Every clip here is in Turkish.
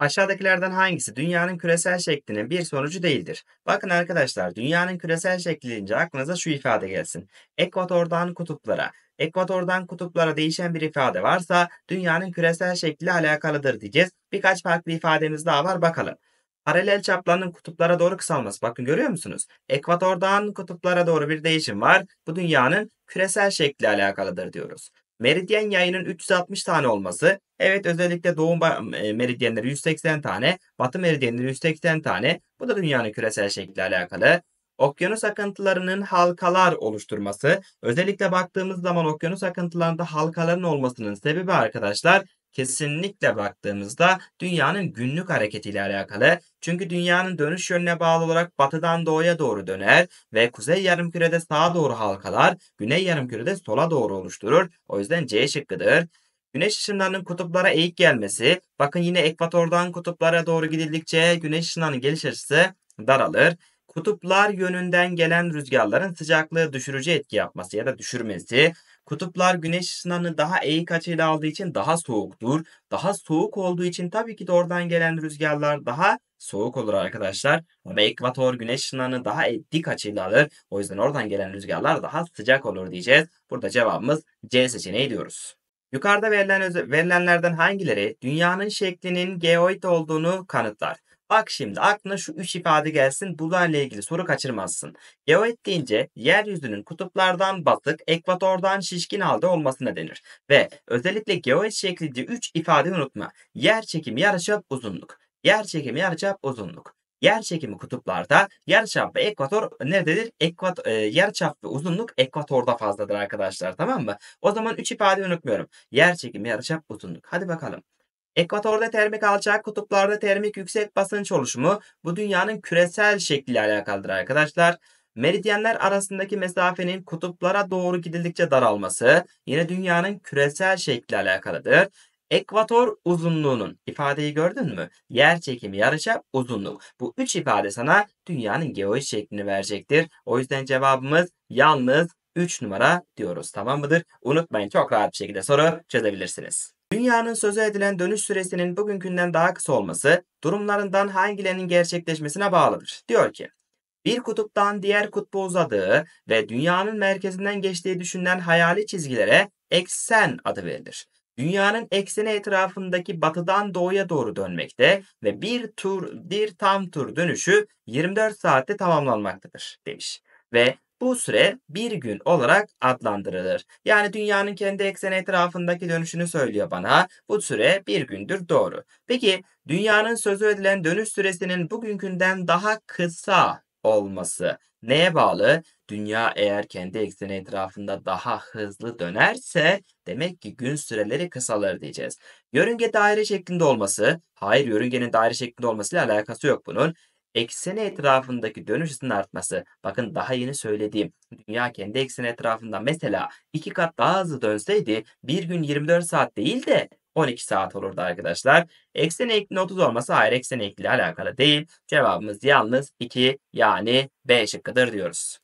Aşağıdakilerden hangisi dünyanın küresel şeklinin bir sonucu değildir? Bakın arkadaşlar dünyanın küresel şekli deyince aklınıza şu ifade gelsin. Ekvatordan kutuplara, ekvatordan kutuplara değişen bir ifade varsa dünyanın küresel şekli alakalıdır diyeceğiz. Birkaç farklı ifademiz daha var bakalım. Paralel çaplarının kutuplara doğru kısalması. Bakın görüyor musunuz? Ekvatordan kutuplara doğru bir değişim var. Bu dünyanın küresel şekli alakalıdır diyoruz. Meridyen yayının 360 tane olması. Evet özellikle doğu e, meridyenleri 180 tane, batı meridyenleri 180 tane. Bu da dünyanın küresel şekliyle alakalı. Okyanus akıntılarının halkalar oluşturması. Özellikle baktığımız zaman okyanus akıntılarında halkaların olmasının sebebi arkadaşlar kesinlikle baktığımızda dünyanın günlük hareketiyle alakalı. Çünkü dünyanın dönüş yönüne bağlı olarak batıdan doğuya doğru döner ve kuzey yarımkürede sağa doğru halkalar, güney yarımkürede sola doğru oluşturur. O yüzden C şıkkıdır. Güneş ışınlarının kutuplara eğik gelmesi, bakın yine ekvatordan kutuplara doğru gidildikçe güneş ışınlarının geliş açısı daralır. Kutuplar yönünden gelen rüzgarların sıcaklığı düşürücü etki yapması ya da düşürmesi, Kutuplar güneş ısınanı daha eğik açıyla aldığı için daha soğuktur. Daha soğuk olduğu için tabii ki de oradan gelen rüzgarlar daha soğuk olur arkadaşlar. Ama ekvator güneş ışınlarını daha dik açıyla alır. O yüzden oradan gelen rüzgarlar daha sıcak olur diyeceğiz. Burada cevabımız C seçeneği diyoruz. Yukarıda verilen verilenlerden hangileri dünyanın şeklinin geoid olduğunu kanıtlar? Bak şimdi aklına şu üç ifade gelsin. Bunlarla ilgili soru kaçırmazsın. Geoid deyince yeryüzünün kutuplardan batık, ekvatordan şişkin halde olmasına denir. Ve özellikle geoid şeklinde üç ifadeyi unutma. Yer çekimi yarıçap uzunluk. Yer çekimi yarıçap uzunluk. Yer çekimi kutuplarda, yarıçap ve ekvator nerededir? Ekvat e, yarıçap ve uzunluk ekvatorda fazladır arkadaşlar, tamam mı? O zaman üç ifadeyi unutmuyorum. Yer çekimi, yarıçap, uzunluk. Hadi bakalım. Ekvatorda termik alçak, kutuplarda termik yüksek basınç oluşumu bu dünyanın küresel şekliyle alakalıdır arkadaşlar. Meridyenler arasındaki mesafenin kutuplara doğru gidildikçe daralması yine dünyanın küresel şekliyle alakalıdır. Ekvator uzunluğunun ifadeyi gördün mü? Yer çekimi yarıça uzunluk. Bu üç ifade sana dünyanın geoid şeklini verecektir. O yüzden cevabımız yalnız 3 numara diyoruz. Tamam mıdır? Unutmayın çok rahat bir şekilde soru çözebilirsiniz. Dünyanın söze edilen dönüş süresinin bugünkünden daha kısa olması durumlarından hangilerinin gerçekleşmesine bağlıdır. Diyor ki bir kutuptan diğer kutbu uzadığı ve dünyanın merkezinden geçtiği düşünülen hayali çizgilere eksen adı verilir. Dünyanın ekseni etrafındaki batıdan doğuya doğru dönmekte ve bir tur, bir tam tur dönüşü 24 saatte tamamlanmaktadır demiş. Ve bu süre bir gün olarak adlandırılır. Yani dünyanın kendi ekseni etrafındaki dönüşünü söylüyor bana. Bu süre bir gündür doğru. Peki dünyanın sözü edilen dönüş süresinin bugünkünden daha kısa olması neye bağlı? Dünya eğer kendi ekseni etrafında daha hızlı dönerse demek ki gün süreleri kısalır diyeceğiz. Yörünge daire şeklinde olması, hayır yörüngenin daire şeklinde olmasıyla alakası yok bunun ekseni etrafındaki dönüş hızının artması. Bakın daha yeni söylediğim dünya kendi ekseni etrafında mesela iki kat daha hızlı dönseydi bir gün 24 saat değil de 12 saat olurdu arkadaşlar. Eksen eğikliğinin 30 olması hayır ekseni eğikliği alakalı değil. Cevabımız yalnız 2 yani B şıkkıdır diyoruz.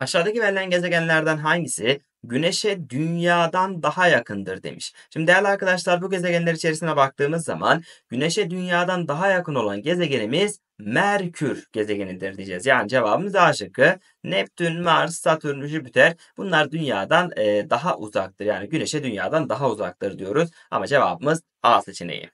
Aşağıdaki verilen gezegenlerden hangisi Güneş'e dünyadan daha yakındır demiş. Şimdi değerli arkadaşlar bu gezegenler içerisine baktığımız zaman Güneş'e dünyadan daha yakın olan gezegenimiz Merkür gezegenidir diyeceğiz. Yani cevabımız A şıkkı. Neptün, Mars, Satürn, Jüpiter bunlar dünyadan e, daha uzaktır. Yani Güneş'e dünyadan daha uzaktır diyoruz. Ama cevabımız A seçeneği.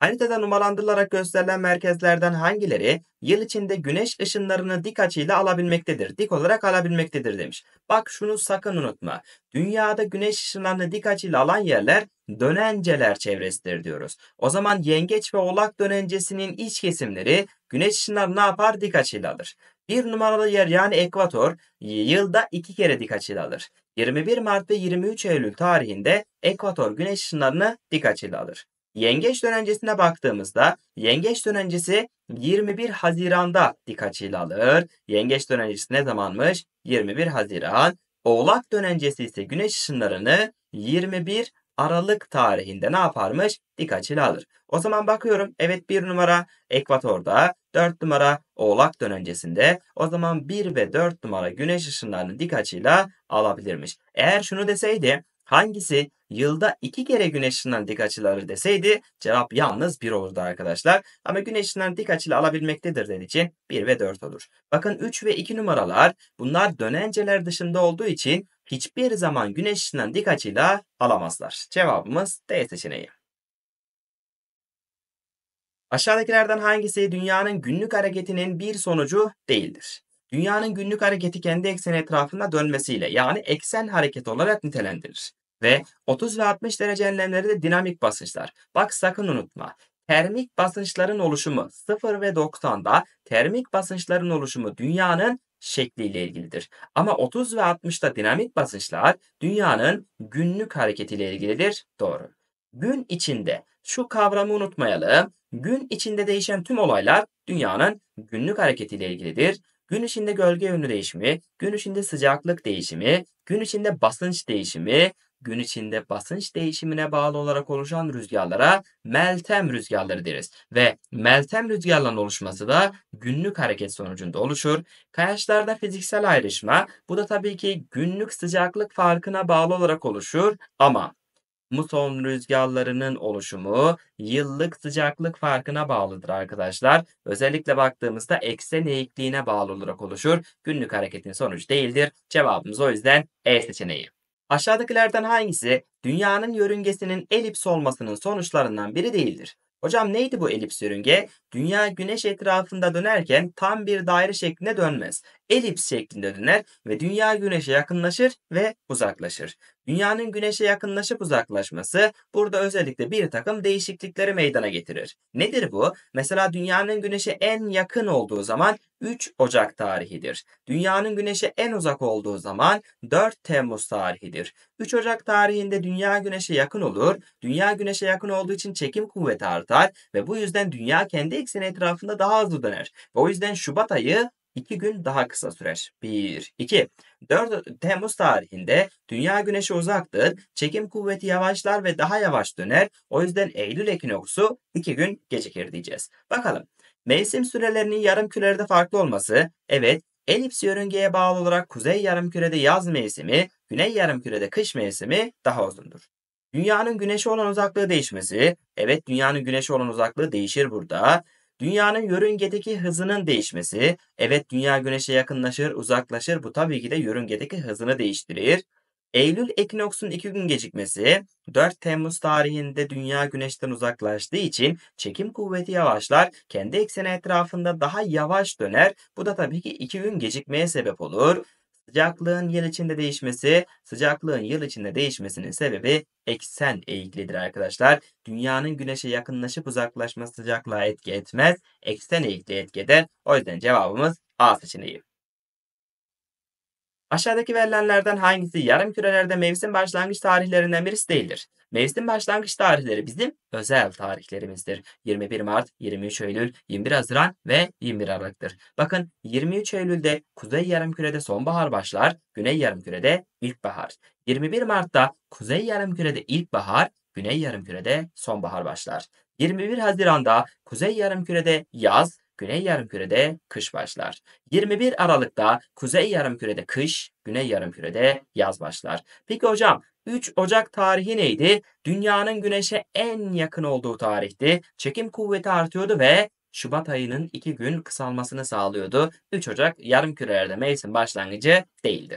Haritada numaralandırılarak gösterilen merkezlerden hangileri yıl içinde güneş ışınlarını dik açıyla alabilmektedir, dik olarak alabilmektedir demiş. Bak şunu sakın unutma. Dünyada güneş ışınlarını dik açıyla alan yerler dönenceler çevresidir diyoruz. O zaman yengeç ve oğlak dönencesinin iç kesimleri güneş ışınlarını ne yapar? Dik açıyla alır. Bir numaralı yer yani ekvator yılda iki kere dik açıyla alır. 21 Mart ve 23 Eylül tarihinde ekvator güneş ışınlarını dik açıyla alır. Yengeç dönencesine baktığımızda yengeç dönencesi 21 Haziran'da dik açıyla alır. Yengeç dönencesi ne zamanmış? 21 Haziran. Oğlak dönencesi ise güneş ışınlarını 21 Aralık tarihinde ne yaparmış? Dik açıyla alır. O zaman bakıyorum evet 1 numara ekvatorda, 4 numara oğlak dönencesinde. O zaman 1 ve 4 numara güneş ışınlarını dik açıyla alabilirmiş. Eğer şunu deseydi Hangisi yılda iki kere güneşinden dik açıları deseydi cevap yalnız bir olurdu arkadaşlar. Ama güneşinden dik açılı alabilmektedir dediği için 1 ve 4 olur. Bakın 3 ve 2 numaralar bunlar dönenceler dışında olduğu için hiçbir zaman güneşinden dik açıyla alamazlar. Cevabımız D seçeneği. Aşağıdakilerden hangisi dünyanın günlük hareketinin bir sonucu değildir? Dünyanın günlük hareketi kendi ekseni etrafında dönmesiyle yani eksen hareket olarak nitelendirilir. Ve 30 ve 60 derece enlemleri de dinamik basınçlar. Bak sakın unutma. Termik basınçların oluşumu 0 ve 90'da termik basınçların oluşumu dünyanın şekliyle ilgilidir. Ama 30 ve 60'da dinamik basınçlar dünyanın günlük hareketiyle ilgilidir. Doğru. Gün içinde şu kavramı unutmayalım. Gün içinde değişen tüm olaylar dünyanın günlük hareketiyle ilgilidir. Gün içinde gölge yönü değişimi, gün içinde sıcaklık değişimi, gün içinde basınç değişimi, gün içinde basınç değişimine bağlı olarak oluşan rüzgarlara meltem rüzgarları deriz. Ve meltem rüzgarların oluşması da günlük hareket sonucunda oluşur. Kayaçlarda fiziksel ayrışma bu da tabii ki günlük sıcaklık farkına bağlı olarak oluşur ama muson rüzgarlarının oluşumu yıllık sıcaklık farkına bağlıdır arkadaşlar. Özellikle baktığımızda eksen eğikliğine bağlı olarak oluşur. Günlük hareketin sonucu değildir. Cevabımız o yüzden E seçeneği. Aşağıdakilerden hangisi dünyanın yörüngesinin elips olmasının sonuçlarından biri değildir? Hocam neydi bu elips yörünge? Dünya güneş etrafında dönerken tam bir daire şeklinde dönmez. Elips şeklinde döner ve dünya güneşe yakınlaşır ve uzaklaşır. Dünyanın güneşe yakınlaşıp uzaklaşması burada özellikle bir takım değişiklikleri meydana getirir. Nedir bu? Mesela dünyanın güneşe en yakın olduğu zaman 3 Ocak tarihidir. Dünyanın güneşe en uzak olduğu zaman 4 Temmuz tarihidir. 3 Ocak tarihinde dünya güneşe yakın olur. Dünya güneşe yakın olduğu için çekim kuvveti artar ve bu yüzden dünya kendi ekseni etrafında daha hızlı döner. Ve o yüzden Şubat ayı 2 gün daha kısa sürer. 1. 2. 4 Temmuz tarihinde Dünya Güneş'e uzaktır. Çekim kuvveti yavaşlar ve daha yavaş döner. O yüzden Eylül ekinoksu 2 gün gecikir diyeceğiz. Bakalım. Mevsim sürelerinin yarım kürede farklı olması. Evet. Elips yörüngeye bağlı olarak kuzey yarım kürede yaz mevsimi, güney yarım kürede kış mevsimi daha uzundur. Dünyanın güneşe olan uzaklığı değişmesi. Evet dünyanın güneşe olan uzaklığı değişir burada. Dünyanın yörüngedeki hızının değişmesi, evet dünya güneşe yakınlaşır, uzaklaşır, bu tabii ki de yörüngedeki hızını değiştirir. Eylül ekinoksun 2 gün gecikmesi 4 Temmuz tarihinde dünya güneşten uzaklaştığı için çekim kuvveti yavaşlar, kendi ekseni etrafında daha yavaş döner. Bu da tabii ki 2 gün gecikmeye sebep olur. Sıcaklığın yıl içinde değişmesi, sıcaklığın yıl içinde değişmesinin sebebi eksen eğiklidir arkadaşlar. Dünyanın güneşe yakınlaşıp uzaklaşması sıcaklığa etki etmez, eksen eğikliğe etki eder. O yüzden cevabımız A seçeneği. Aşağıdaki verilenlerden hangisi yarım kürelerde mevsim başlangıç tarihlerinden birisi değildir? Mevsim başlangıç tarihleri bizim özel tarihlerimizdir. 21 Mart, 23 Eylül, 21 Haziran ve 21 Aralık'tır. Bakın 23 Eylül'de Kuzey Yarımküre'de sonbahar başlar, Güney Yarımküre'de ilkbahar. 21 Mart'ta Kuzey Yarımküre'de ilkbahar, Güney Yarımküre'de sonbahar başlar. 21 Haziran'da Kuzey Yarımküre'de yaz, Güney Yarımküre'de kış başlar. 21 Aralık'ta Kuzey Yarımküre'de kış, Güney Yarımküre'de yaz başlar. Peki hocam 3 Ocak tarihi neydi? Dünyanın güneşe en yakın olduğu tarihti. Çekim kuvveti artıyordu ve Şubat ayının 2 gün kısalmasını sağlıyordu. 3 Ocak yarım kürelerde mevsim başlangıcı değildi.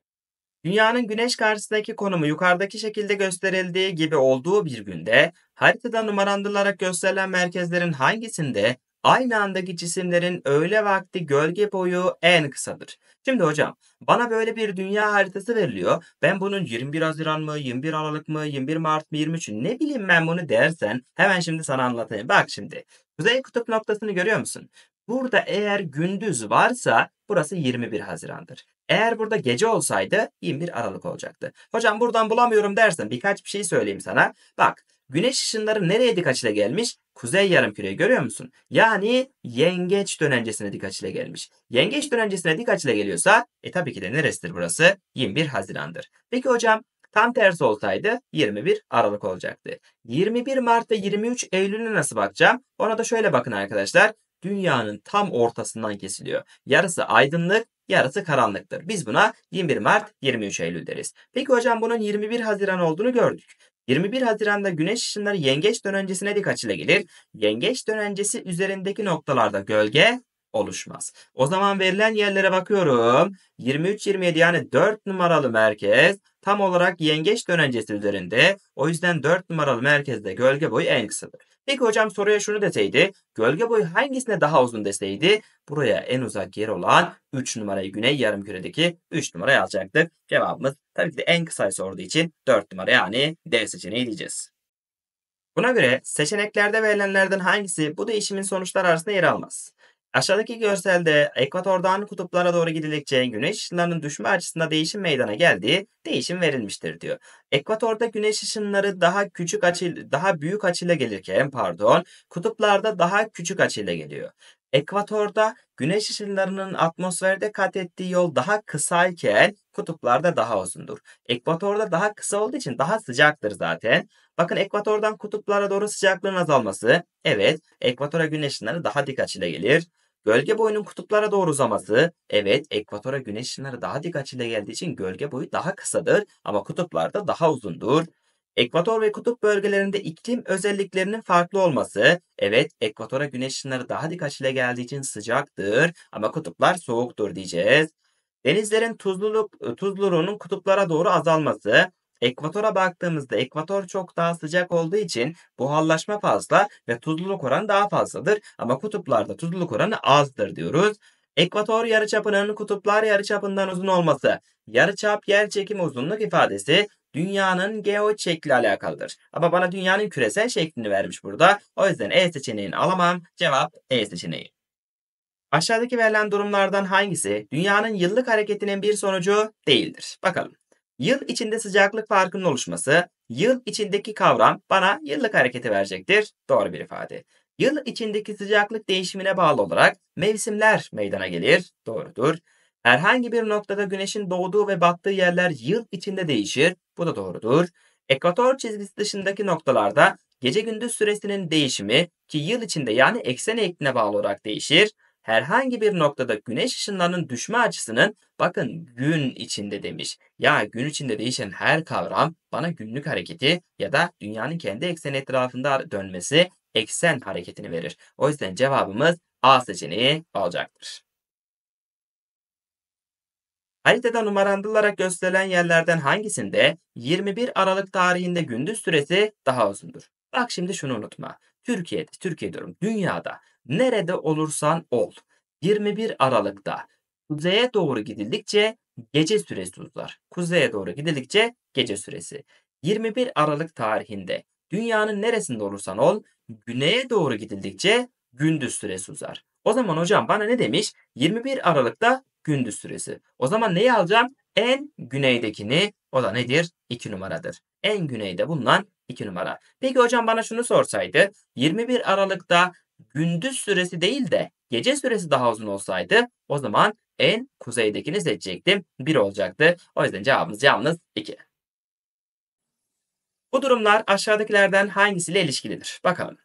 Dünyanın güneş karşısındaki konumu yukarıdaki şekilde gösterildiği gibi olduğu bir günde haritada numaralandırılarak gösterilen merkezlerin hangisinde Aynı andaki cisimlerin öğle vakti gölge boyu en kısadır. Şimdi hocam bana böyle bir dünya haritası veriliyor. Ben bunun 21 Haziran mı, 21 Aralık mı, 21 Mart mı, 23 ne bileyim ben bunu dersen hemen şimdi sana anlatayım. Bak şimdi kuzey kutup noktasını görüyor musun? Burada eğer gündüz varsa burası 21 Haziran'dır. Eğer burada gece olsaydı 21 Aralık olacaktı. Hocam buradan bulamıyorum dersen birkaç bir şey söyleyeyim sana. Bak güneş ışınları nereye dik açıyla gelmiş? kuzey yarım yarımküreyi görüyor musun? Yani yengeç dönencesine dik açıyla gelmiş. Yengeç dönencesine dik açıyla geliyorsa e tabii ki de neresidir burası? 21 Haziran'dır. Peki hocam tam tersi olsaydı 21 Aralık olacaktı. 21 Mart ve 23 Eylül'e nasıl bakacağım? Ona da şöyle bakın arkadaşlar. Dünyanın tam ortasından kesiliyor. Yarısı aydınlık, yarısı karanlıktır. Biz buna 21 Mart 23 Eylül deriz. Peki hocam bunun 21 Haziran olduğunu gördük. 21 Haziran'da güneş ışınları yengeç dönencesine dik açıyla gelir. Yengeç dönencesi üzerindeki noktalarda gölge oluşmaz. O zaman verilen yerlere bakıyorum. 23-27 yani 4 numaralı merkez tam olarak yengeç dönencesi üzerinde. O yüzden 4 numaralı merkezde gölge boyu en kısadır. Peki hocam soruya şunu deseydi. Gölge boyu hangisine daha uzun deseydi? Buraya en uzak yer olan 3 numarayı güney yarımküredeki 3 numarayı alacaktık. Cevabımız tabii ki de en kısa sorduğu için 4 numara yani D seçeneği diyeceğiz. Buna göre seçeneklerde verilenlerden hangisi bu değişimin sonuçları arasında yer almaz? Aşağıdaki görselde ekvatordan kutuplara doğru gidildikçe güneş ışınlarının düşme açısında değişim meydana geldiği değişim verilmiştir diyor. Ekvatorda güneş ışınları daha küçük açı daha büyük açıyla gelirken pardon, kutuplarda daha küçük açıyla geliyor. Ekvatorda güneş ışınlarının atmosferde kat ettiği yol daha kısayken kutuplarda daha uzundur. Ekvatorda daha kısa olduğu için daha sıcaktır zaten. Bakın ekvatordan kutuplara doğru sıcaklığın azalması. Evet, ekvatora güneş ışınları daha dik açıyla gelir. Gölge boyunun kutuplara doğru uzaması, evet ekvatora güneş ışınları daha dik açıyla geldiği için gölge boyu daha kısadır ama kutuplarda daha uzundur. Ekvator ve kutup bölgelerinde iklim özelliklerinin farklı olması, evet ekvatora güneş ışınları daha dik açıyla geldiği için sıcaktır ama kutuplar soğuktur diyeceğiz. Denizlerin tuzluluk, e, tuzluluğunun kutuplara doğru azalması, Ekvatora baktığımızda ekvator çok daha sıcak olduğu için buharlaşma fazla ve tuzluluk oranı daha fazladır. Ama kutuplarda tuzluluk oranı azdır diyoruz. Ekvator yarıçapının kutuplar yarıçapından uzun olması, yarıçap yer çekimi uzunluk ifadesi dünyanın geo şekli alakalıdır. Ama bana dünyanın küresel şeklini vermiş burada. O yüzden E seçeneğini alamam. Cevap E seçeneği. Aşağıdaki verilen durumlardan hangisi dünyanın yıllık hareketinin bir sonucu değildir? Bakalım. Yıl içinde sıcaklık farkının oluşması, yıl içindeki kavram bana yıllık hareketi verecektir. Doğru bir ifade. Yıl içindeki sıcaklık değişimine bağlı olarak mevsimler meydana gelir. Doğrudur. Herhangi bir noktada güneşin doğduğu ve battığı yerler yıl içinde değişir. Bu da doğrudur. Ekvator çizgisi dışındaki noktalarda gece gündüz süresinin değişimi ki yıl içinde yani eksen eğikliğine bağlı olarak değişir herhangi bir noktada güneş ışınlarının düşme açısının bakın gün içinde demiş. Ya gün içinde değişen her kavram bana günlük hareketi ya da dünyanın kendi ekseni etrafında dönmesi eksen hareketini verir. O yüzden cevabımız A seçeneği olacaktır. Haritada numarandırılarak gösterilen yerlerden hangisinde 21 Aralık tarihinde gündüz süresi daha uzundur? Bak şimdi şunu unutma. Türkiye'de, Türkiye diyorum dünyada Nerede olursan ol. 21 Aralık'ta kuzeye doğru gidildikçe gece süresi uzar. Kuzeye doğru gidildikçe gece süresi. 21 Aralık tarihinde dünyanın neresinde olursan ol güneye doğru gidildikçe gündüz süresi uzar. O zaman hocam bana ne demiş? 21 Aralık'ta gündüz süresi. O zaman neyi alacağım? En güneydekini o da nedir? 2 numaradır. En güneyde bulunan 2 numara. Peki hocam bana şunu sorsaydı 21 Aralık'ta gündüz süresi değil de gece süresi daha uzun olsaydı o zaman en kuzeydekini seçecektim. 1 olacaktı. O yüzden cevabımız yalnız 2. Bu durumlar aşağıdakilerden hangisiyle ilişkilidir? Bakalım.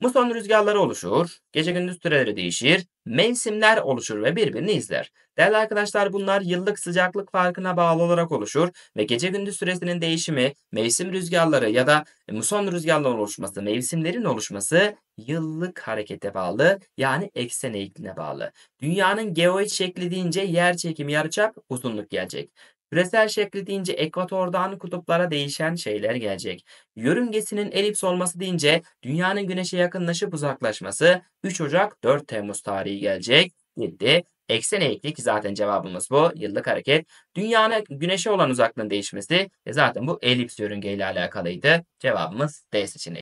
Muson rüzgarları oluşur, gece gündüz süreleri değişir, mevsimler oluşur ve birbirini izler. Değerli arkadaşlar bunlar yıllık sıcaklık farkına bağlı olarak oluşur ve gece gündüz süresinin değişimi, mevsim rüzgarları ya da e, muson rüzgarlarının oluşması, mevsimlerin oluşması yıllık harekete bağlı yani eksen eğikliğine bağlı. Dünyanın geoid şekli deyince yer çekimi yarıçap uzunluk gelecek. Küresel şekli deyince ekvatordan kutuplara değişen şeyler gelecek. Yörüngesinin elips olması deyince dünyanın güneşe yakınlaşıp uzaklaşması 3 Ocak 4 Temmuz tarihi gelecek. 7. Eksen eğiklik zaten cevabımız bu. Yıllık hareket. Dünyanın güneşe olan uzaklığın değişmesi zaten bu elips yörüngeyle alakalıydı. Cevabımız D seçeneği.